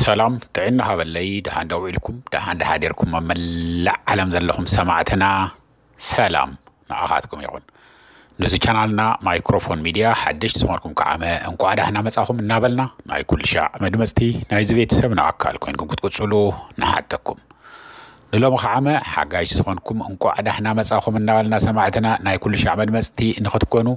ሰላም ጥዕና ሃበለይ ድሓ እንዳውዒልኩም ድሓ እንዳሃዲርኩም ኣብ መላእ ዓለም ዘለኹም ሰማዕትና ሰላም ንኣኻትኩም ይኹን ነዚ ቻናልና ማይክሮፎን ሚድያ ሓደሽቲ ዝኾንኩም ከዓመ እንኳ ዳህና መፃኹም እናበልና ናይ ኩሉ ሻዕ መድመፅቲ ናይዚ ቤተሰብ ንኣካል ኮይንኩም ክትቅፅሉ ንሓተኩም ንሎሚ ከዓመ ሓጋይሽ ዝኾንኩም እንኳዕ ዳህና መፃኹም እናበልና ሰማዕትና ናይ ኩሉ ሻዕ መድመፅቲ ንኽትኮኑ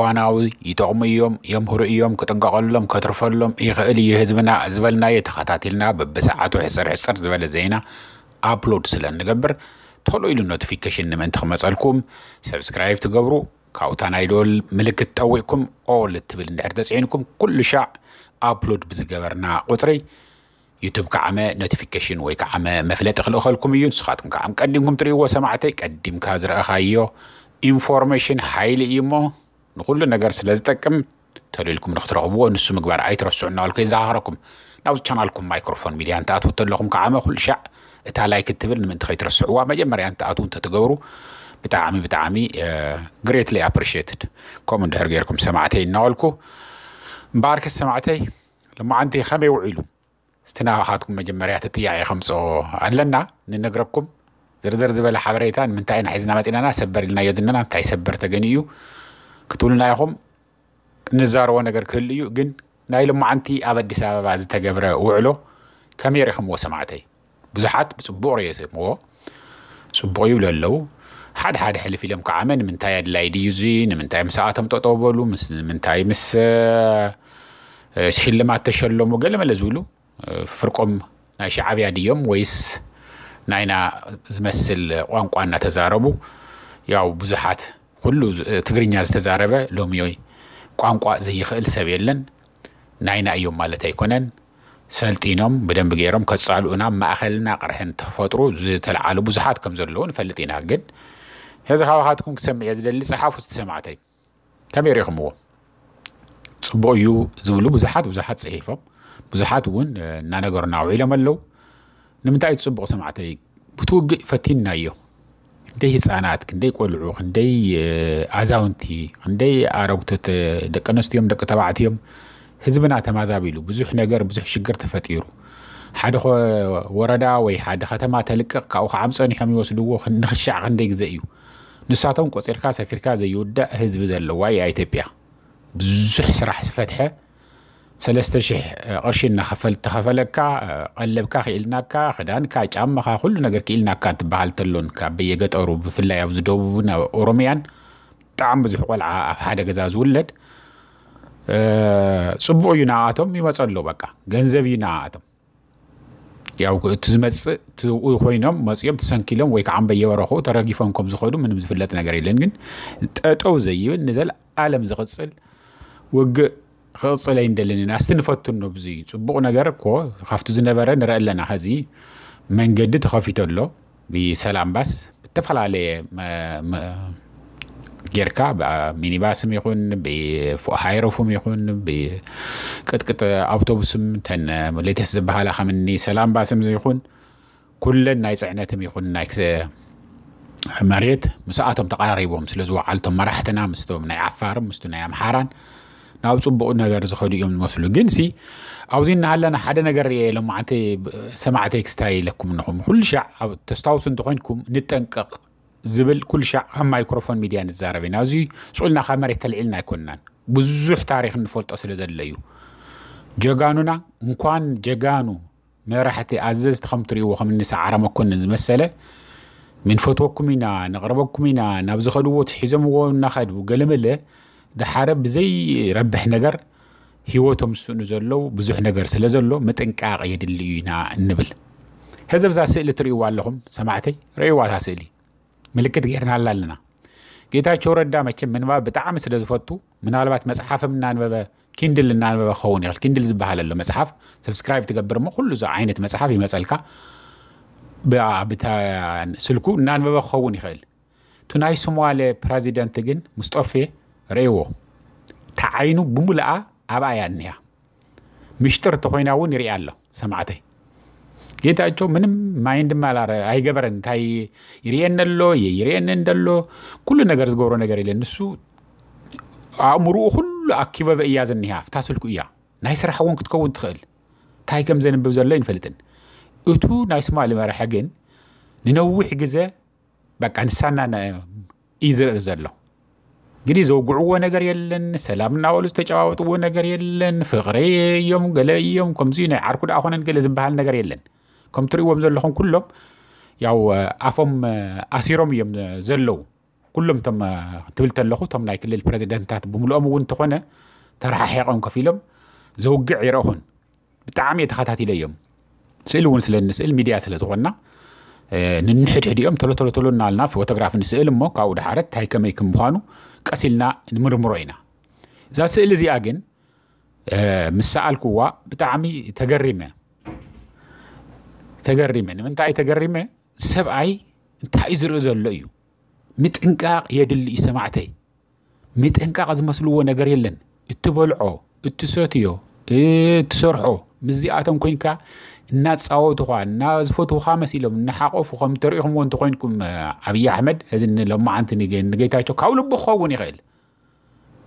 ዋናዊ ይጠቕሙ እዮም የምህሩ እዮም ክጥንቀቐሎም ከተርፈሎም ይኽእል እዩ ህዝብና ዝበልናዮ ተኸታቲልና በብሰዓቱ ሕፅር ሕፅር ዝበለ ዜና ኣፕሎድ ስለ ንገብር ቶሎ ኢሉ ኖቲፊኬሽን ንምእንቲ ክመፀልኩም ሰብስክራይብ ትገብሩ ካብኡታ ናይ ደወል ምልክት ጠዊዕኩም ኦል እትብል እንድሕር ተፅዒንኩም ኩሉ ሻዕ ኣፕሎድ ብዝገበርና ቁፅሪ ዩቱብ ከዓመ ኖቲፊኬሽን ወይ ከዓመ መፍለጢ ክልእኸልኩም እዩ ንስኻትኩም ከዓ ቀዲምኩም ትርእይዎ ሰማዕተይ ቀዲምካ ዝረአኻዮ ኢንፎርሜሽን ሓይሊ እዩ እሞ ንኩሉ ነገር ስለ ዝጠቅም ተልኢልኩም ንክትረኽብዎ ንሱ ምግባር ኣይትረስዑ እናበልኩ የዘሃኽረኩም ናብዚ ቻናልኩም ማይክሮፎን ሚድያ እንተኣትዉ እተለኹም ከዓመ ኩሉ ሻዕ እታ ላይክ እትብል ንምንቲ ከይትረስዕዋ መጀመርያ እንተኣትዉ እንተትገብሩ ብጣዕሚ ብጣዕሚ ግሬትሊ ኣፕሪሽትድ ከምኡ እንድሕር ገይርኩም ሰማዕተይ እናበልኩ እምበኣርከ ሰማዕተይ ልመዓንቲ ከመይ ውዒሉ እስቲ ናባኻትኩም መጀመርያ ትጥያቄ ከምፅኦ ኣለና ንነግረኩም ዝርዝር ዝበለ ሓበሬታ ንምንታይ ኢና ሒዝና መፂናና ሰበር ኢልናዮ ዝነና እንታይ ሰበር ተገኒ እዩ كتول نايهم نزار ونجر كل يو جن نايلهم عنتي أبد سبب بعد تجبره وعلو كم يرخم وسمعتي بزحات بسبور يتم هو سبور يقول له حد حد حلي فيلم كعمل من تاي لايدي يزين من تاي مساعتهم تطولوا مس من تاي مس شيل ما تشلوا مقل ما لزولو فرقم ناشي عبي اليوم ويس ناينا مثل وانقوانا تزاربو ياو بزحات كله تغرينيا زتزاربة لومي قوانقوا زي خيل سبيلن ناينا أيوم مالتا يكونن سالتينهم بدن بغيرهم كتصالونا ما أخلنا قرحن تفطرو زي تلعالو بزحات كم زلون فلتينا قد هذا هو هاتكم كسمي يزد اللي صحافو ستسمعتي تمير يخموه صبويو زولو بزحات بزحات صحيفو بزحات وين نانا قرناو إلى ملو نمتعي تصبو سمعتي بتوقي فتين نايو عندي صانعات عندي كل عروق عندي عزاونتي عندي عروقة دك أنستيوم دك تبعتيوم حزبنا تما زابيلو بزح نجار بزح شجر تفتيرو حد خو وردا وي حد ختم على تلك كأو خمسة نحن يوصلوا نخشع عندي زيو نساتهم كسر كاس فيركاز يودا حزب زلوا وي أي بزح سرح فتحه ሰለስተ ሽሕ ቅርሺ ተኸፈለካ ቀለብካ ክኢልናካ ክዳንካ ጫማኻ ኩሉ ነገር ክኢልናካ ትበሃል ተሎን ካብ በየገጠሩ ብፍላይ ኣብ ዝደቡብን ኣብ ኦሮምያን ብጣዕሚ ብዙሕ ቆልዓ ኣብ ሓደ ገዛ ዝውለድ ፅቡቅ እዩ ንኣቶም ይመፀሎ በቃ ገንዘብ እዩ ንኣቶም ያው እቲ ዝመፅእ ትብኡ ኮይኖም መፅኦም ተሰንኪሎም ወይ ከዓ በየበረኹ ተረጊፎም ከም ዝኸዱ ምንም ዝፍለጥ ነገር የለን ግን ጠጠው ዘይብል ንዘለኣለም ዝቕፅል ውግእ ክቕፅል ኣይንደልን ኢና እስቲ ንፈትኖ ብዚ ፅቡቕ ነገር እኮ ካብቲ ዝነበረ ንርኢ ኣለና ከዚ መንገዲ ተኸፊቱ ኣሎ ብሰላም ባስ ብተፈላለየ ጌርካ ሚኒባስም ይኹን ብሃይሮፍም ይኹን ብቅጥቅጥ ኣውቶቡስም ተን ሌተስ ዝበሃላ ከምኒ ሰላም ባስም ይኹን ኩለን ናይ ፅዕነትም ይኹን ናይ መሬት ምስኣቶም ተቀራሪቦም ስለ ዝወዓልቶም መራሕትና ምስቶም ናይ ዓፋርም ምስ ናይ ኣምሓራን ናብ ፅቡቕ ነገር ዝኸዱ እዮም ዝመስሉ ግን ሲ ኣብዚ እናሃለና ሓደ ነገር የ ሎማዓተ ሰማዕተይ ክስታይ ኢለኩም ንኹም ኩሉ ሻዕ ተስታውሱ እንተኮንኩም ንጠንቀቕ ዝብል ኩሉ ሻዕ ኣብ ማይክሮፎን ሚድያ ንዛረብ ኢና እዚ ስቁልና ካብ መሬት ተልዒልና ኣይኮንናን ብዙሕ ታሪክ እንፈልጦ ስለ ዘለ እዩ ጀጋኑና እንኳን ጀጋኑ መራሕቲ ኣዘዝቲ ከም ትርእይዎ ከምኒ ሰዓረ መኮንን ዝመሰለ ምንፈትወኩም ኢና ነቕርበኩም ኢና ናብ ዝኸድዎ ትሒዘምዎ እናኸዱ ገለመለ ድሓረ ብዘይረብሕ ነገር ሂወቶም ምስእኑ ዘለው ብዙሕ ነገር ስለ ዘሎ ምጥንቃቕ የድሊ ኢና እንብል ሕዚ ብዛ ስእሊ ትርእይዋ ኣለኹም ሰማዕተይ ርእይዋታ ስእሊ ምልክት ጌርናላ ኣለና ጌታቸው ረዳ መቸም ምንባብ ብጣዕሚ ስለ ዝፈቱ ምናልባት መፅሓፍም እናንበበ ኪንድል እናንበበ ክኸውን ይኽእል ኪንድል ዝበሃል ኣሎ መፅሓፍ ሰብስክራይብ ትገብር ሞ ኩሉ ዞ ዓይነት መፅሓፍ ይመፀልካ ስልኩ እናንበበ ክኸውን ይኽእል እቲ ናይ ሶማሌ ፕረዚደንት ግን ምስጠፌ ርእይዎ ተዓይኑ ብምልኣ ኣብኣ እያ እኒኣ ምሽጥር እተኮይና እውን ይርኢ ኣሎ ሰማዕተይ ጌታቸው ምንም ማይን ድማ ኣይገበረን እንታይ ይርኤኒ ኣሎ ይርኤኒ እንደሎ ኩሉ ነገር ዝገብሮ ነገር የለን ንሱ ኣእምርኡ ኩሉ ኣኪበበ እያ ዘኒሃ ፍታ ስልኩ እያ ናይ ስራሕ እውን ክትከውን ትኽእል እንታይ ከም ዘንብብ ዘሎ ይንፈልጥን እቱ ናይ ስማሊ መራሒ ግን ንነዊሕ ግዜ በቃ ንሳና እዩ ዝርኢ ዘሎ እንግዲህ ዘውግዕዎ ነገር የለን ሰላም እናበሉ ዝተጨባበጥዎ ነገር የለን ፍቕሪ እዮም ገለ እዮም ከምዚ ናይ ዓርኩ ደኣ ኮነን ገለ ዝበሃል ነገር የለን ከም ትርእይዎም ዘለኹም ኩሎም ያው ኣፎም ኣሲሮም እዮም ዘለው ኩሎም እቶም ትብል ተለኹ እቶም ናይ ክልል ፕረዚደንትታት ብምልኦም እውን እንተኾነ ተረሓሒቖም ከፍ ኢሎም ዘውግዕ ይረእኹን ብጣዕሚ እየ ተኸታቲለ እዮም ስእሊ እውን ስለ ንስእል ሚድያ ስለ ዝኾና ننحد حديهم تلو تلو تلو نالنا في وتغراف نسأل مو كاود حارت هاي كم يكم خانو كاسيلنا نمرمروينا ذا سأل زي أجن أه مسأل كوا بتعمي تجرمة تجرمة من تعي تجرمة سبعي أي أنت عايزر إذا اللي مت إنك يد اللي سمعته مت إنك عز مسلو ونجر يلن تبلعه تسوتيه تسرحه مزي آتهم كوينكا እናፃወቱኻ እናዝፈትውኻ መሲሎም እናሓቆፉ ከም ተሪኢኹምዎ እንተኮይንኩም ኣብዪ ኣሕመድ እዚ ንሎም ማዓንቲ ንጌታቸው ካብ ልቡ ክኸውን ይኽእል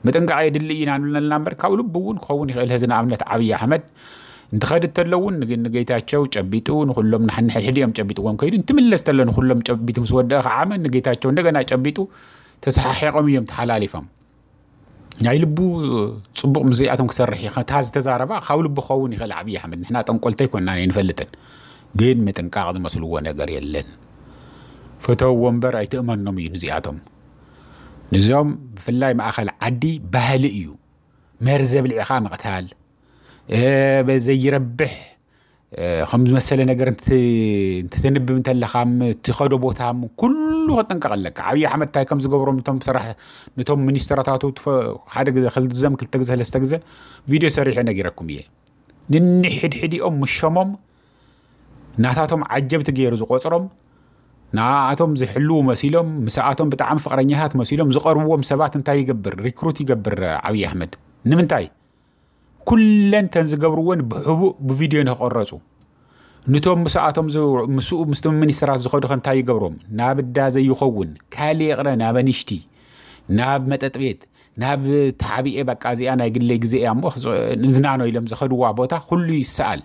ምጥንቃዕ የድሊ ኢና ንብለና ለና እምበር ካብ ልቡ እውን ክኸውን ይኽእል ህዚ ንኣብነት ዓብዪ ኣሕመድ እንትኸድ እተሎውን ንጌታቸው ጨቢጡ ንኩሎም ንሓንሕድሕድ እዮም ጨቢጥዎም ከይዱ እንትምለስ ተሎ ንኩሎም ጨቢጡ ምስ ወድአ ከዓ ንጌታቸው እንደገና ጨቢጡ ተሰሓሒቆም እዮም ተሓላሊፎም نعي لبو تصبق مزي أتوم كسرح يا خنت هذا تزارفا خاول لبو خاوني خل عبيه حمد نحنا أتوم قلت يكون نحن ينفلتن جين متن قاعد مسلوان يقر يلن فتو ومبر أي تأمن نمي نزي أتوم نزيوم في الله ما أخل عدي بهلئيو مرزب العقام قتال إيه بزي يربح ከምዚ መሰለ ነገር እንትትንብብ እንተለኻ እትኸዶ ቦታ ኩሉ ክጠንቀቕ ኣለካ ኣብዪ ኣሕመድ እንታይ ከም ዝገብሮም እቶም ስራሕ ነቶም ሚኒስትራታቱ ሓደ ግዜ ክልትዘም ክልተ ግዜ ሰለስተ ግዜ ቪድዮ ሰሪሐ ነጊረኩም እየ ንንሕድሕዲኦም ምሸሞም ናታቶም ዓጀብቲ ገይሩ ዝቆፅሮም ንኣቶም ዝሕልው መሲሎም ምስኣቶም ብጣዕሚ ፍቅረኛታት መሲሎም ዝቐርብዎም ሰባት እንታይ ይገብር ሪክሩት ይገብር ኣብዪ ኣሕመድ ንምንታይ كلن تنزقبرون بحبو بفيديو نقرصو نتوم مساعتهم زو مسو مستم من يسرع زخودو خن تاي قبرهم ناب الدازة يخون كالي اغرى ناب نشتي ناب متتبيت ناب تعبي ايبا كازي انا يقل لي قزي امو نزنانو يلم زخودو وابوتا خلو يسأل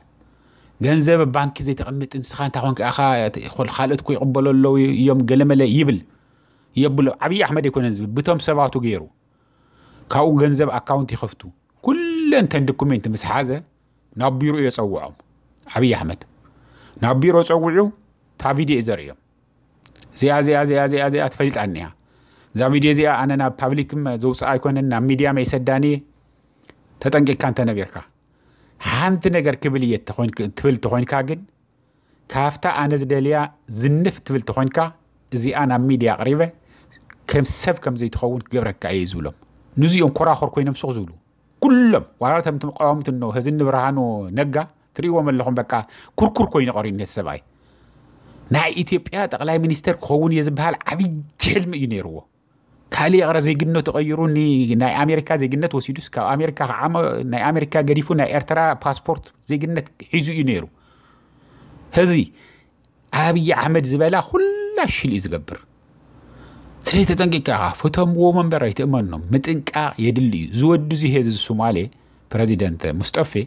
جنزب بانك زي تقمت انسخان تاخون كاخا يخل خالد كوي قبلو اللو يوم قلم لا يبل يبل عبي احمد يكون نزب بتوم سبعتو غيرو كاو جنزب اكاونت يخفتو ኩለን እንተን ዶኩሜንት ምስ ሓዘ ናብ ቢሮ እዮ ፀውዖም ዓብይ ኣሕመድ ናብ ቢሮ ፀውዑ እታ ቪድዮ እዩ ዘርእዮም እዚኣ ዚኣ ዚኣ ዚኣ ዚኣ ትፈሊጣ እኒሃ እዛ ቪድዮ እዚኣ ኣነ ናብ ፓብሊክ ዘውፅእ ኣይኮነን ናብ ሚድያ መይሰዳኒየ ተጠንቂካ እንተነቢርካ ሓንቲ ነገር ክብል እየ ትብል እተኮይንካ ግን ካብታ ኣነ ዝደልያ ዝንፍ ትብል እተኮይንካ እዚኣ ናብ ሚድያ ኣቅሪበ ከም ሰብ ከም ዘይትኸውን ክገብረካ እየ ዝብሎም ንዚኦም ኮራኮር ኮይኖም ስቕ ዝብሉ ኩሎም ዋላ እቶም ተቃወምቲ ኖ ህዝኒ ብርሃኑ ነጋ ትርእዎም ኣለኹም በቃ ኩርኩር ኮይኑ ቀሪዩ ነቲ ሰብኣይ ናይ ኢትዮጵያ ጠቕላይ ሚኒስተር ክኸውን እየ ዝበሃል ዓብይ ሕልሚ እዩ ነይርዎ ካሊእ ቕረ ዘይግነት ተቐይሩ ናይ ኣሜሪካ ዘይግነት ወሲዱስ ካብ ኣሜሪካ ከዓ ናይ ኣሜሪካ ገዲፉ ናይ ኤርትራ ፓስፖርት ዘይግነት ሒዙ እዩ ነይሩ ህዚ ዓብዪ ኣሕመድ ዝበላ ኩላ ሽል እዩ ዝገብር سريت تنقيقها فتهم ومن برايت أمنهم متنقع يدلي زود زي هذا الصومالي بريزيدنت مصطفى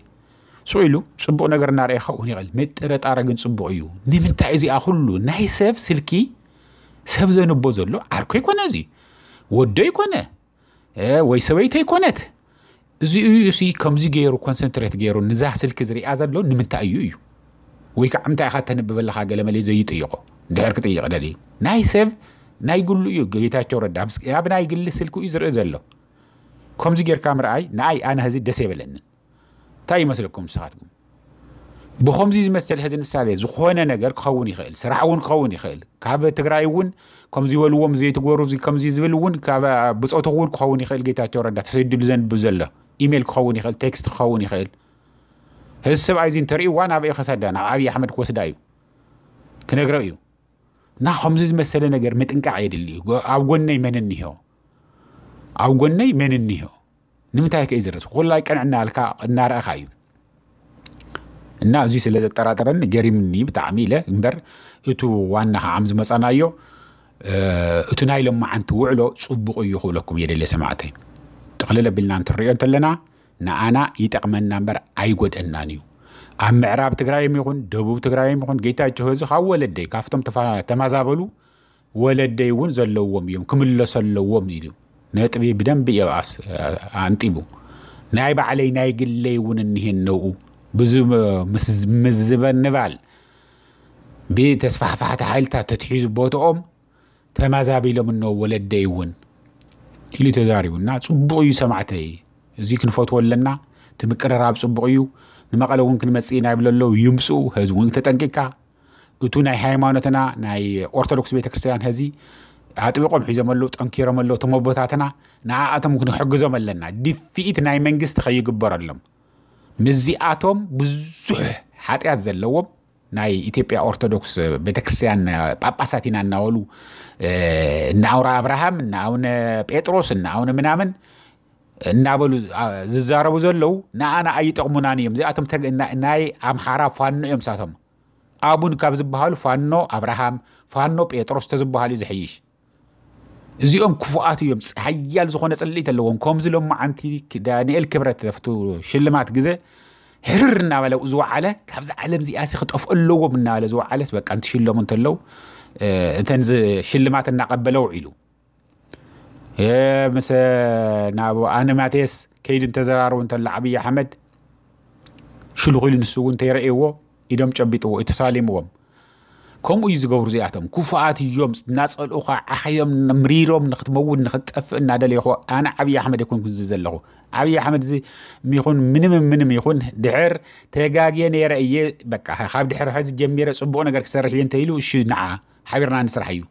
سويلو صبوا نجر نار يخون يقل مترت أرجن صبوا أيو نمت عزي أخلو نهي سيف سلكي سيف زين بوزلو عركو يكون أزي وده يكون اه ويسويته يكونت زي أيو سي كم زي جيرو كونسنتريت جيرو نزاح سلك زري أزلو نمت أيو أيو ويك عمت أخذت نبب الله حاجة لما لي زي تيقو دهرك تيقو دلي نهي سيف ናይ ግሉ እዩ ጌታቸው ረዳ ኣብ ናይ ግሊ ስልክ እዩ ዝርኢ ዘሎ ከምዚ ጌርካ ምርኣይ ንኣይ ኣነ ህዚ ደስ የበለንን እንታይ ይመስለኩም ንስኻትኩም ብከምዚ ዝመስል ሕዚ ምሳሌ ዝኾነ ነገር ክኸውን ይኽእል ስራሕ እውን ክኸውን ይኽእል ካብ ትግራይ እውን ከምዚ ይበልዎም ዘይትገብሩ ከምዚ ዝብል እውን ካብ ብፆት እውን ክኸውን ይኽእል ጌታቸው ረዳ ተሰዲዱ ዘንብብ ዘሎ ኢሜል ክኸውን ይኽእል ቴክስት ክኸውን ይኽእል ህዚ ሰብኣይ እዚ ናብ ናብኡ ከሰዳ ናብ ዓብዪ ኣሕመድ ክወስዳ እዩ ክነግረ እዩ እና ከምዚ ዝመሰለ ነገር ምጥንቃዕ የድሊ እዩ ኣብ ጎነይ መን እኒሆ ኣብ ጎነይ መን እኒሆ ንምንታይ ከ ዝርስ ኩላይ ቀን እናልካ እናርአኻ እዩ እና እዙ ስለ ዘጠራጠረኒ ገሪምኒ ብጣዕሚ ኢለ እምበር እቲ ዋና ከዓ ምዝመፃናዮ እቲ ናይ ሎም መዓንቲ ውዕሎ ፅቡቕ እዩ ክብለኩም የደለ ሰማዕተይ ጥቕልል ኣቢልና እንትንሪኦ እንተለና ንኣና ይጠቕመና እምበር ኣይጎደእናን እዩ ኣብ ምዕራብ ትግራይም ይኹን ደቡብ ትግራይም ይኹን ጌታቸው ህዝቢ ካብ ወለደይ ካብቶም ተማዛበሉ ወለደይ እውን ዘለዎም እዮም ክምለሱ ኣለዎም ኢሉ ነጥቢ ብደንብ እየ ኣንጢቡ ናይ ባዕለይ ናይ ግለይ እውን እኒሄን ነብኡ ምዝበን ንባል ብተስፋሕፋሕቲ ሓይልታት ተትሒዙ ቦትኦም ተማዛቢሎም እነ ወለደይ እውን ኢሉ ተዛሪቡና ፅቡቅ እዩ ሰማዕተይ እዚ ክንፈትዎ ኣለና እቲ ምቅርራብ ፅቡቅ እዩ نمقلو ونك نمسي ناي بلولو يمسو هزو ونك تتنكيكا اتو ناي هاي ماانتنا ناي أرتالوكس بيتا كريسيان هزي هاتو يقوم حيزو ملو تنكيرو ملو تموبوتاتنا نا آتم ونك نحقزو ملنا دفئت ناي منجز تخيي قبار اللم مزي آتوم بزوح حاتي هزلوو ناي إتيبيا أرتالوكس بيتا كريسيان باباساتينا ناولو ناورا أبراهام ناونا بيتروس ناونا منامن نابلو زارو زلو نا انا اي تقمناني يم زي اتم تق ان ناي ام حارا فانو يم ساتم ابون كاب زبحال فانو ابراهام فانو بيتروس تزبحال زحيش زيوم كفوات يوم حيال زخون صليت لوون كوم زلوم معنتي دانيال كبرت تفتو شلمات غزه هررنا ولا ازو على كابز علم زي اسي خطف اللو بنا على زو على بس بك انت شلمون تلو اه انت شلمات نقبلو عيلو ምስ ናብ ኣነ ማቴስ ከይድ እንተዘራርቡ እንተሎ ዓብዪ ኣሕመድ ሽሉክ ኢሉ ንሱ እውን እንተይረእይዎ ኢዶም ጨቢጥዎ የተሳሊምዎም ከምኡ እዩ ዝገብሩ እዚኣቶም ኩፉኣት እዮም እናፀልኡካ ዓኸዮም ምሪሮም ንክትመውን ንክትጠፍእ እናደለይኹ ኣነ ዓብዪ ኣሕመድ ይኮንኩ ዝብል ዘለኹ ዓብዪ ኣሕመድ እዚ ምይኹን ምንም ምንም ይኹን ድሕር ተጋግየ ነይረ እየ በቃ ካብ ድሕር ሕዚ ጀሚረ ፅቡቅ ነገር ክሰርሕ እየ እንተኢሉ እሺ ንዓ ሓቢርና ንስራሕ እዩ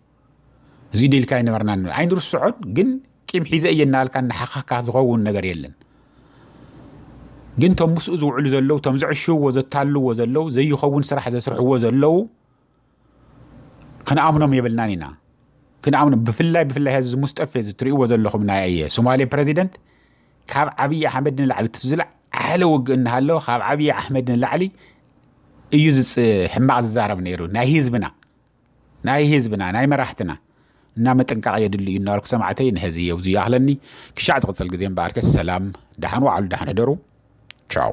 زي ديل كاين مرنا عين دور السعود جن كيم حيزا ينا لك ان حقك زغون نغر يلن جن تم مس ازو علو زلو تم زعشو وزتالو وزلو زي يخون سرح ز سرح وزلو كنا امنو يبلنا نينا كنا امنو بفلاي بفلاي هز مستف هز تري وزلو خمنا اي سومالي بريزيدنت كاب عبي احمد نلعلي تزلع اهل وق ان هلو كاب عبي احمد نلعلي يوز حماز زارب نيرو ناهيز بنا ناهيز بنا ناهي مرحتنا ناهي እና መጠንቀቅ የድልዩ እናበልኩ ሰማዕተይ ንሕዚ የውዙ ኣኽለኒ ክሻዕ ዝቕፅል ግዜ እምበኣርከስ ሰላም ድሓን ዋዕሉ ድሓን ደሩ ቻው